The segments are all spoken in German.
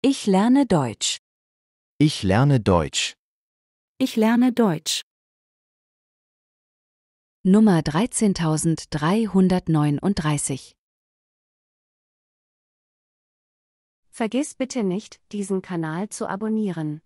Ich lerne Deutsch. Ich lerne Deutsch. Ich lerne Deutsch. Nummer 13339. Vergiss bitte nicht, diesen Kanal zu abonnieren.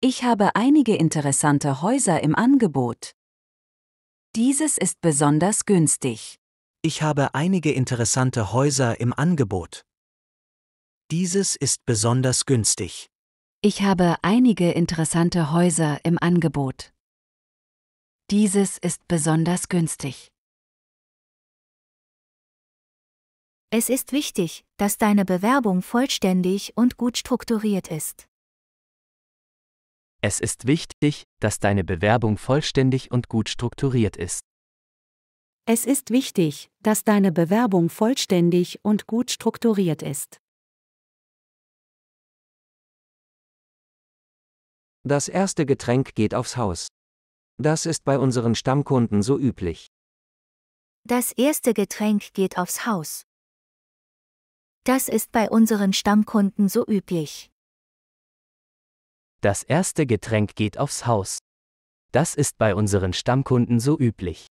Ich habe einige interessante Häuser im Angebot. Dieses ist besonders günstig. Ich habe einige interessante Häuser im Angebot. Dieses ist besonders günstig. Ich habe einige interessante Häuser im Angebot. Dieses ist besonders günstig. Es ist wichtig, dass deine Bewerbung vollständig und gut strukturiert ist. Es ist wichtig, dass deine Bewerbung vollständig und gut strukturiert ist. Es ist wichtig, dass deine Bewerbung vollständig und gut strukturiert ist. Das erste Getränk geht aufs Haus. Das ist bei unseren Stammkunden so üblich. Das erste Getränk geht aufs Haus. Das ist bei unseren Stammkunden so üblich. Das erste Getränk geht aufs Haus. Das ist bei unseren Stammkunden so üblich.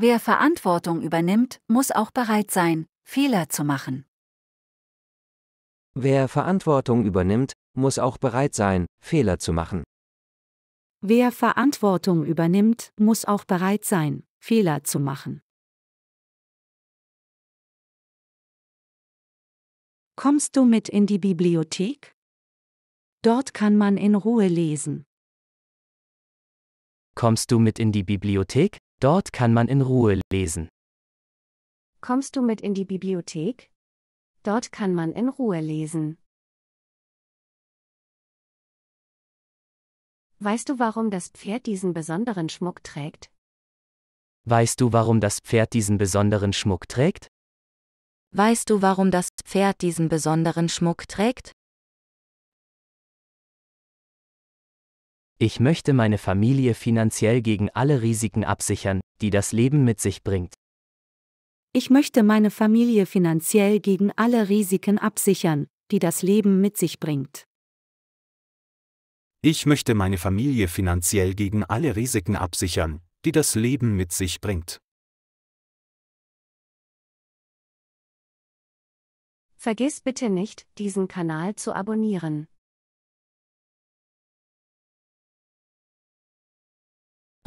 Wer Verantwortung übernimmt, muss auch bereit sein, Fehler zu machen. Wer Verantwortung übernimmt, muss auch bereit sein, Fehler zu machen. Wer Verantwortung übernimmt, muss auch bereit sein, Fehler zu machen. Kommst du mit in die Bibliothek? Dort kann man in Ruhe lesen. Kommst du mit in die Bibliothek? Dort kann man in Ruhe lesen. Kommst du mit in die Bibliothek? Dort kann man in Ruhe lesen. Weißt du, warum das Pferd diesen besonderen Schmuck trägt? Weißt du, warum das Pferd diesen besonderen Schmuck trägt? Weißt du, warum das Pferd diesen besonderen Schmuck trägt? Ich möchte meine Familie finanziell gegen alle Risiken absichern, die das Leben mit sich bringt. Ich möchte meine Familie finanziell gegen alle Risiken absichern, die das Leben mit sich bringt. Ich möchte meine Familie finanziell gegen alle Risiken absichern, die das Leben mit sich bringt. Vergiss bitte nicht, diesen Kanal zu abonnieren.